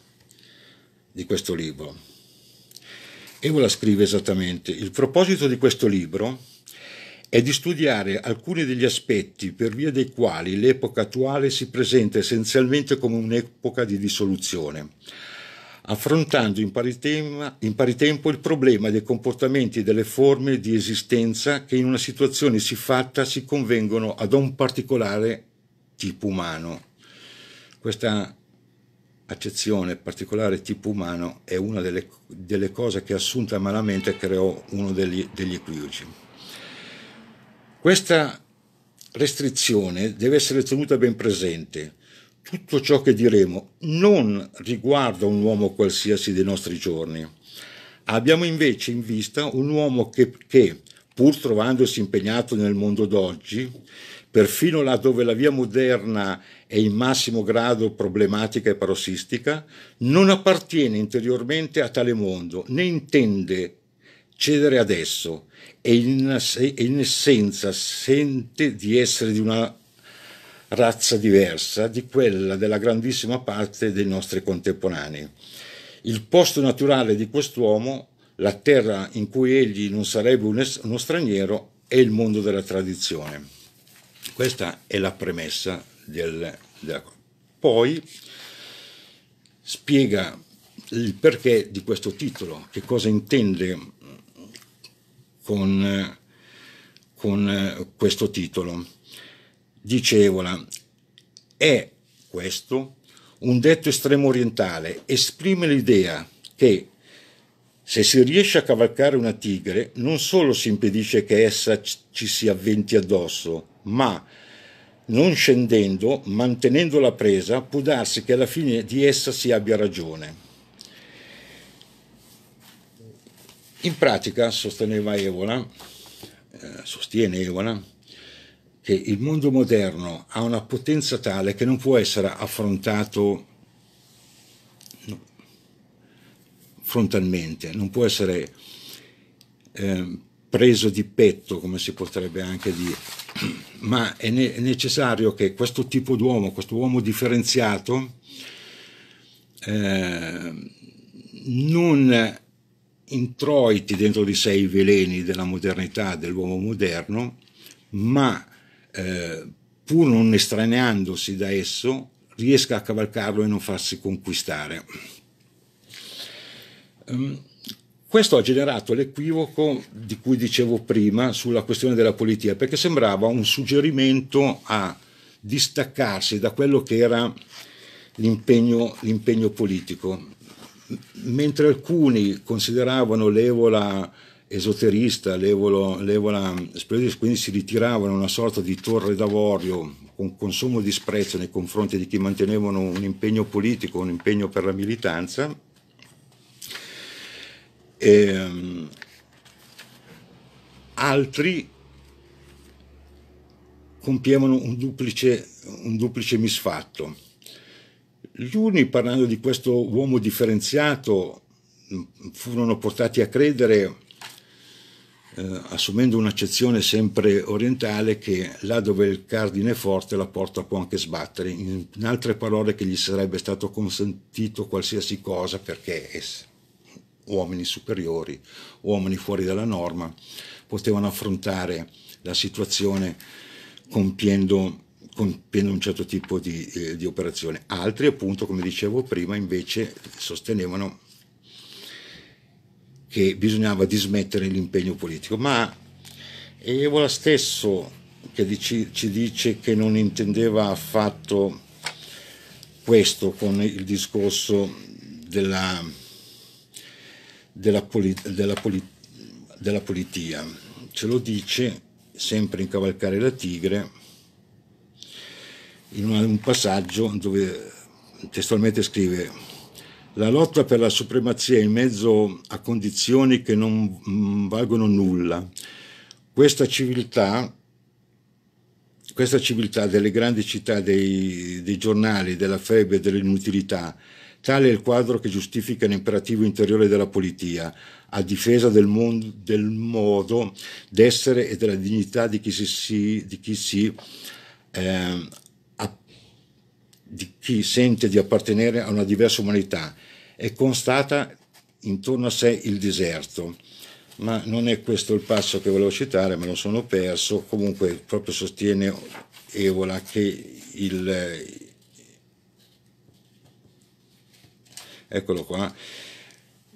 di questo libro, Evola scrive esattamente, il proposito di questo libro è di studiare alcuni degli aspetti per via dei quali l'epoca attuale si presenta essenzialmente come un'epoca di dissoluzione, affrontando in pari, tema, in pari, tempo il problema dei comportamenti e delle forme di esistenza che in una situazione siffatta si convengono ad un particolare tipo umano. Questa accezione particolare tipo umano è una delle, delle cose che assunta malamente creò uno degli, degli equivoci. Questa restrizione deve essere tenuta ben presente. Tutto ciò che diremo non riguarda un uomo qualsiasi dei nostri giorni. Abbiamo invece in vista un uomo che, che pur trovandosi impegnato nel mondo d'oggi, perfino là dove la via moderna è in massimo grado problematica e parossistica, non appartiene interiormente a tale mondo, né intende succedere adesso e in, in essenza sente di essere di una razza diversa di quella della grandissima parte dei nostri contemporanei. Il posto naturale di quest'uomo, la terra in cui egli non sarebbe uno straniero, è il mondo della tradizione. Questa è la premessa del, della... Poi spiega il perché di questo titolo, che cosa intende con, con eh, questo titolo. Dicevola, è questo un detto estremo orientale, esprime l'idea che se si riesce a cavalcare una tigre, non solo si impedisce che essa ci si avventi addosso, ma non scendendo, mantenendo la presa, può darsi che alla fine di essa si abbia ragione. In pratica sosteneva Evola, eh, sostiene Evola, che il mondo moderno ha una potenza tale che non può essere affrontato frontalmente, non può essere eh, preso di petto, come si potrebbe anche dire, [CLEARS THROAT] ma è, ne- è necessario che questo tipo d'uomo, questo uomo differenziato, eh, non introiti dentro di sé i veleni della modernità, dell'uomo moderno, ma eh, pur non estraneandosi da esso, riesca a cavalcarlo e non farsi conquistare. Um, questo ha generato l'equivoco di cui dicevo prima sulla questione della politica, perché sembrava un suggerimento a distaccarsi da quello che era l'impegno, l'impegno politico mentre alcuni consideravano l'Evola esoterista, l'Evola, l'evola quindi si ritiravano una sorta di torre d'avorio con consumo disprezzo nei confronti di chi mantenevano un impegno politico, un impegno per la militanza. E, ehm, altri compievano un duplice, un duplice misfatto gli uni, parlando di questo uomo differenziato, furono portati a credere, eh, assumendo un'accezione sempre orientale, che là dove il cardine è forte la porta può anche sbattere. In, in altre parole, che gli sarebbe stato consentito qualsiasi cosa perché es, uomini superiori, uomini fuori dalla norma, potevano affrontare la situazione compiendo compiendo un certo tipo di, eh, di operazione. Altri, appunto, come dicevo prima, invece sostenevano che bisognava dismettere l'impegno politico, ma Evola stesso che dici, ci dice che non intendeva affatto questo con il discorso della, della, poli, della, poli, della politia, ce lo dice sempre in Cavalcare la Tigre, in un passaggio dove testualmente scrive la lotta per la supremazia in mezzo a condizioni che non valgono nulla. Questa civiltà, questa civiltà delle grandi città, dei, dei giornali, della febbre, dell'inutilità, tale è il quadro che giustifica l'imperativo interiore della politica, a difesa del, mondo, del modo d'essere e della dignità di chi si, di chi si eh, di chi sente di appartenere a una diversa umanità e constata intorno a sé il deserto. Ma non è questo il passo che volevo citare, me lo sono perso. Comunque, proprio sostiene Evola che il. Eccolo qua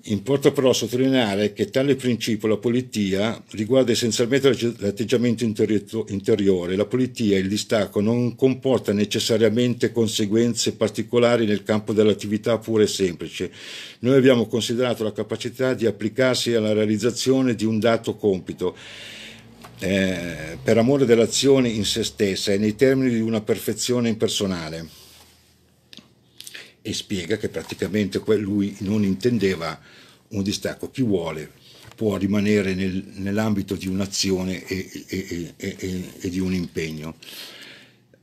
Importa però sottolineare che tale principio, la politia, riguarda essenzialmente l'atteggiamento interiore. La politia e il distacco non comporta necessariamente conseguenze particolari nel campo dell'attività pura e semplice. Noi abbiamo considerato la capacità di applicarsi alla realizzazione di un dato compito. Eh, per amore dell'azione in se stessa e nei termini di una perfezione impersonale e spiega che praticamente lui non intendeva un distacco. Chi vuole può rimanere nel, nell'ambito di un'azione e, e, e, e, di un impegno.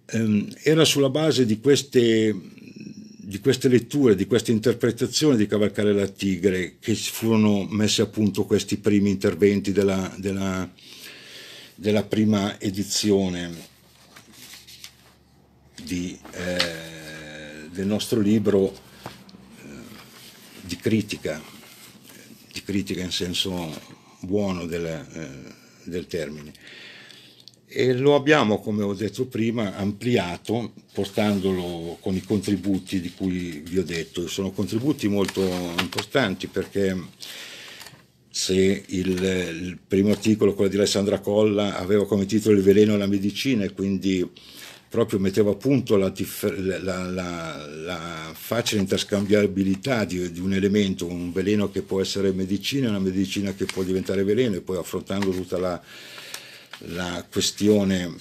Ehm, era sulla base di queste, di queste letture, di questa interpretazione di Cavalcare la Tigre che furono messi a punto questi primi interventi della, della, della prima edizione di... Eh, del nostro libro eh, di critica, di critica in senso buono del, eh, del termine. E lo abbiamo, come ho detto prima, ampliato portandolo con i contributi di cui vi ho detto. Sono contributi molto importanti perché se il, il primo articolo, quello di Alessandra Colla, aveva come titolo Il veleno e la medicina e quindi proprio metteva a punto la, la, la, la facile interscambiabilità di, di, un elemento, un veleno che può essere medicina, e una medicina che può diventare veleno e poi affrontando tutta la, questione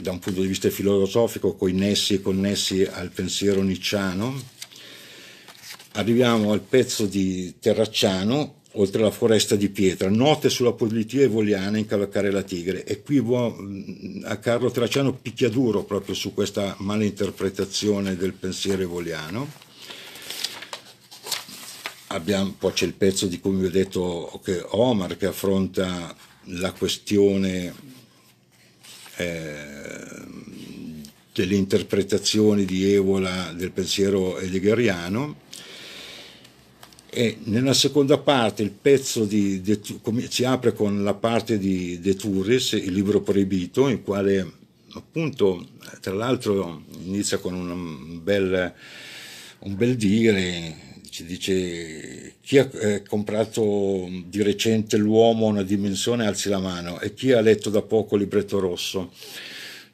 da un punto di vista filosofico, connessi e connessi al pensiero nicciano, arriviamo al pezzo di Terracciano oltre la foresta di pietra, note sulla politia evoliana in Cavalcare la Tigre. E qui mm, a Carlo Traciano picchia duro proprio su questa malinterpretazione del pensiero evoliano. Abbiamo, poi c'è il pezzo di cui vi ho detto che Omar che affronta la questione eh, delle interpretazioni di Evola del pensiero heideggeriano e nella seconda parte il pezzo di, de, si apre con la parte di De Turris, il libro proibito, in quale appunto, tra l'altro inizia con un bel, un bel dire, ci dice chi ha eh, comprato di recente l'uomo una dimensione alzi la mano e chi ha letto da poco il libretto rosso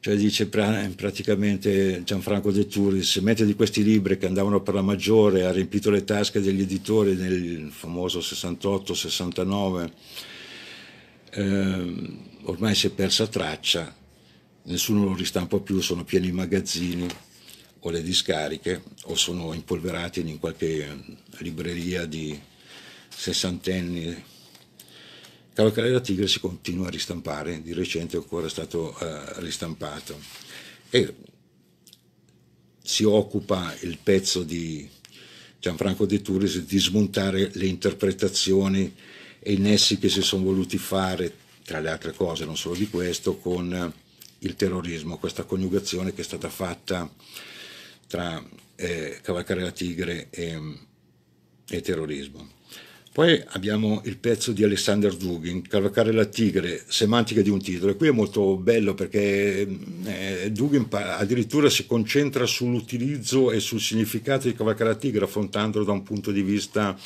cioè dice praticamente Gianfranco De se mette di questi libri che andavano per la maggiore ha riempito le tasche degli editori nel famoso 68-69, eh, ormai si è persa traccia, nessuno lo ristampa più, sono pieni i magazzini o le discariche o sono impolverati in qualche libreria di sessantenni Cavalcare della Tigre si continua a ristampare, di recente è ancora stato eh, ristampato. E si occupa il pezzo di Gianfranco De Turis di smontare le interpretazioni e i nessi che si sono voluti fare, tra le altre cose, non solo di questo, con il terrorismo, questa coniugazione che è stata fatta tra eh, Cavalcare la Tigre e, e terrorismo. Poi abbiamo il pezzo di Alexander Dugin, Cavalcare la tigre, semantica di un titolo. E qui è molto bello perché eh, Dugin addirittura si concentra sull'utilizzo e sul significato di Cavalcare la tigre, affrontandolo da un punto di vista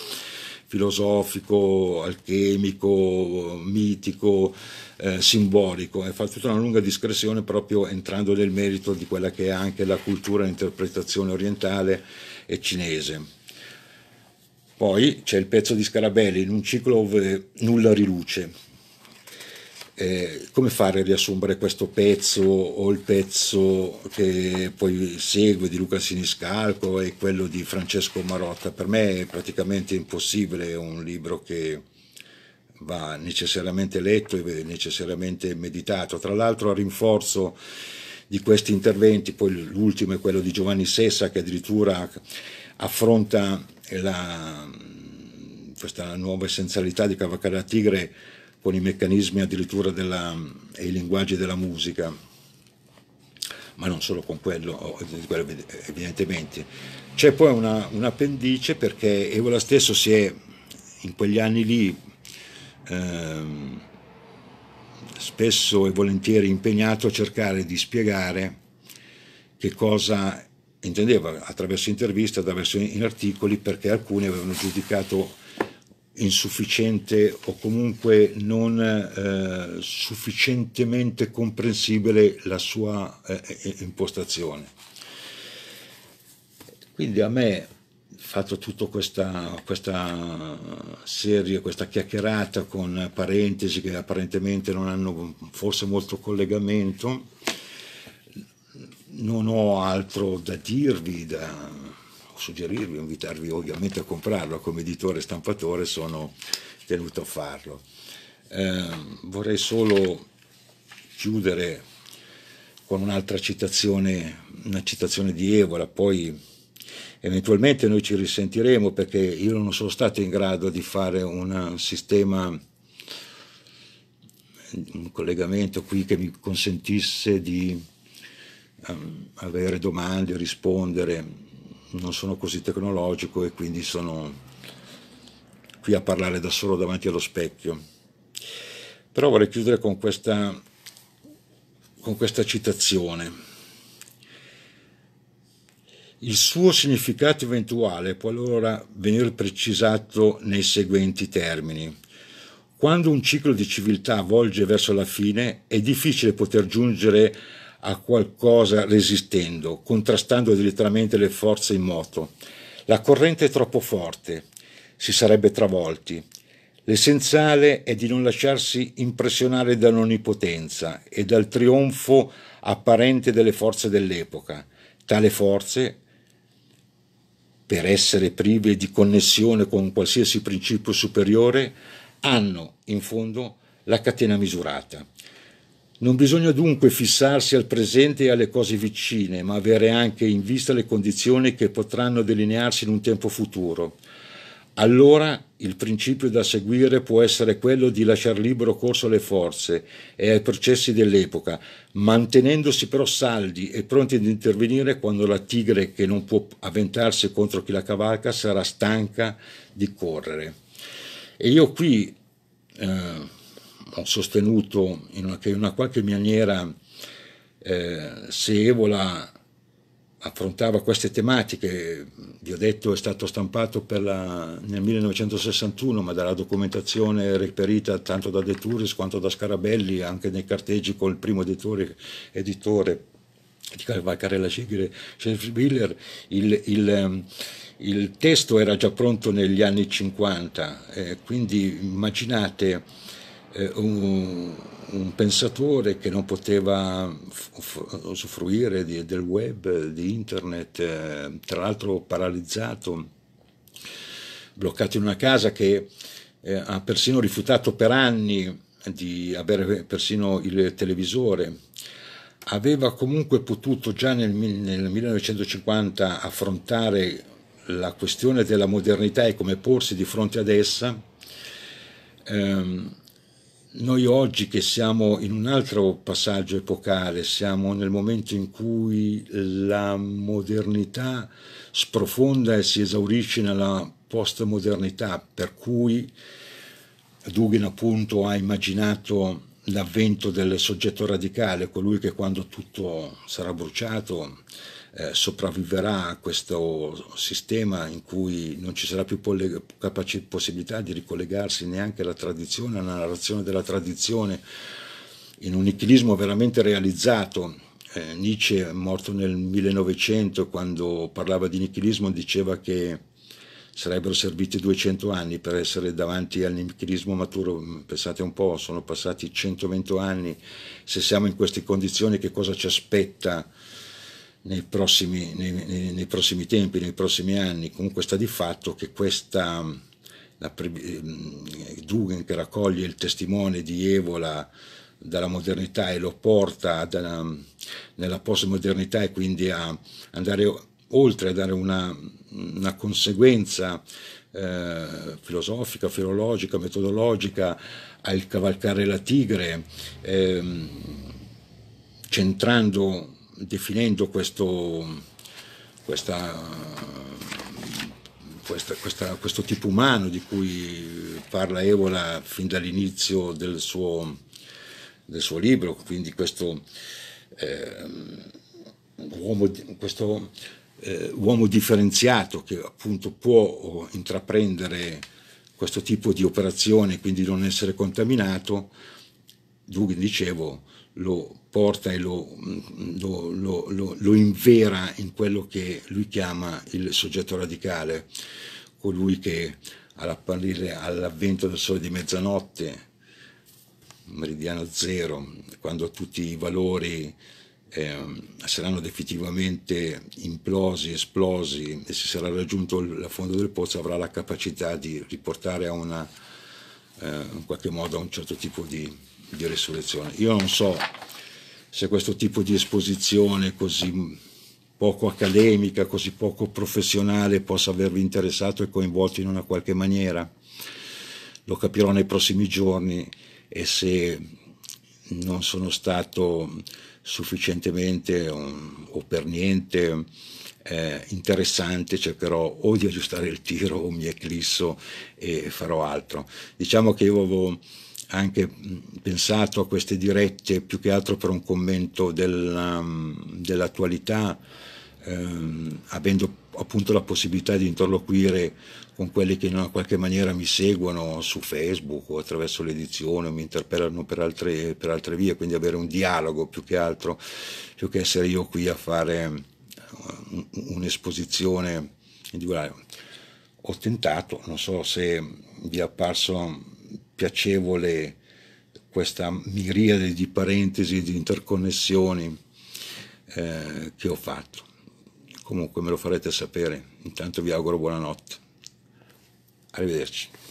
filosofico, alchemico, mitico, eh, simbolico e fa tutta una lunga discrezione proprio entrando nel merito di quella che è anche la cultura e l'interpretazione orientale e cinese. Poi c'è il pezzo di Scarabelli in un ciclo dove nulla riluce. Eh, come fare a riassumere questo pezzo o il pezzo che poi segue di Luca Siniscalco e quello di Francesco Marotta? Per me è praticamente impossibile, è un libro che va necessariamente letto e necessariamente meditato. Tra l'altro a rinforzo di questi interventi, poi l'ultimo è quello di Giovanni Sessa che addirittura affronta la, questa nuova essenzialità di Cavalcare la Tigre con i meccanismi addirittura della, e i linguaggi della musica, ma non solo con quello, evidentemente. C'è poi una, un appendice perché Evola stesso si è in quegli anni lì ehm, spesso e volentieri impegnato a cercare di spiegare che cosa intendeva attraverso interviste, attraverso in articoli, perché alcuni avevano giudicato insufficiente o comunque non eh, sufficientemente comprensibile la sua eh, eh impostazione. Quindi a me, fatto tutta questa, questa serie, questa chiacchierata con parentesi che apparentemente non hanno forse molto collegamento, non ho altro da dirvi, da suggerirvi, invitarvi ovviamente a comprarlo, come editore e stampatore sono tenuto a farlo. Eh, vorrei solo chiudere con un'altra citazione, una citazione di Evola, poi eventualmente noi ci risentiremo perché io non sono stato in grado di fare un sistema un collegamento qui che mi consentisse di Ehm, avere domande, rispondere, non sono così tecnologico e quindi sono qui a parlare da solo davanti allo specchio. Però vorrei chiudere con questa, con questa citazione. Il suo significato eventuale può allora venire precisato nei seguenti termini. Quando un ciclo di civiltà volge verso la fine, è difficile poter giungere a a qualcosa resistendo, contrastando direttamente le forze in moto. La corrente è troppo forte, si sarebbe travolti. L'essenziale è di non lasciarsi impressionare dall'onnipotenza e dal trionfo apparente delle forze dell'epoca. Tale forze, per essere prive di connessione con qualsiasi principio superiore, hanno in fondo la catena misurata. Non bisogna dunque fissarsi al presente e alle cose vicine, ma avere anche in vista le condizioni che potranno delinearsi in un tempo futuro. Allora il principio da seguire può essere quello di lasciare libero corso alle forze e ai processi dell'epoca, mantenendosi però saldi e pronti ad intervenire quando la tigre che non può avventarsi contro chi la cavalca sarà stanca di correre. E io qui eh, ho sostenuto in una, che in una qualche maniera eh, se Evola affrontava queste tematiche, vi ho detto è stato stampato per la, nel 1961, ma dalla documentazione reperita tanto da De Turris quanto da Scarabelli, anche nei carteggi col primo editore, editore di Valcarella Sigre, Schäfer-Willer, il, il, ehm, il, testo era già pronto negli anni 50, eh, quindi immaginate eh, un, un, pensatore che non poteva usufruire di, del web, di internet, eh, tra l'altro paralizzato, bloccato in una casa che eh, ha persino rifiutato per anni di avere persino il televisore. Aveva comunque potuto già nel, nel 1950 affrontare la questione della modernità e come porsi di fronte ad essa. Ehm, noi oggi che siamo in un altro passaggio epocale, siamo nel momento in cui la modernità sprofonda e si esaurisce nella postmodernità, per cui Dugin appunto ha immaginato l'avvento del soggetto radicale, colui che quando tutto sarà bruciato eh, sopravviverà a questo sistema in cui non ci sarà più possibilità di ricollegarsi neanche alla tradizione, alla narrazione della tradizione, in un nichilismo veramente realizzato. Eh, Nietzsche, morto nel 1900, quando parlava di nichilismo, diceva che sarebbero serviti 200 anni per essere davanti al nichilismo maturo. Mm, pensate un po', sono passati 120 anni, se siamo in queste condizioni che cosa ci aspetta? nei prossimi, nei, nei, nei prossimi, tempi, nei prossimi anni. Comunque sta di fatto che questa la, ehm, Dugan che raccoglie il testimone di Evola dalla modernità e lo porta dalla, ehm, nella postmodernità e quindi a andare oltre, a dare una, una conseguenza eh, filosofica, filologica, metodologica al cavalcare la tigre, eh, centrando definendo questo, questa, questa, questa, questo tipo umano di cui parla Evola fin dall'inizio del suo, del suo libro, quindi questo, eh, uomo, questo eh, uomo, differenziato che appunto può intraprendere questo tipo di operazione, quindi non essere contaminato, Dugin dicevo, lo porta e lo, lo, lo, lo, invera in quello che lui chiama il soggetto radicale, colui che all'apparire all'avvento del sole di mezzanotte, meridiano zero, quando tutti i valori eh, saranno definitivamente implosi, esplosi e si sarà raggiunto il fondo del pozzo avrà la capacità di riportare a una, eh, in qualche modo a un certo tipo di di resurrezione. Io non so se questo tipo di esposizione così poco accademica, così poco professionale possa avervi interessato e coinvolto in una qualche maniera. Lo capirò nei prossimi giorni e se non sono stato sufficientemente um, o per niente eh, interessante, cercherò o di aggiustare il tiro o mi eclisso e farò altro. Diciamo che io avevo anche pensato a queste dirette più che altro per un commento della, um, dell'attualità, ehm, avendo appunto la possibilità di interloquire con quelli che in una qualche maniera mi seguono su Facebook o attraverso l'edizione o mi interpellano per altre, per altre vie, quindi avere un dialogo più che altro, più che essere io qui a fare um, un'esposizione individuale. Ho tentato, non so se vi è apparso piacevole questa miriade di parentesi, di interconnessioni eh, che ho fatto. Comunque me lo farete sapere. Intanto vi auguro buonanotte. Arrivederci.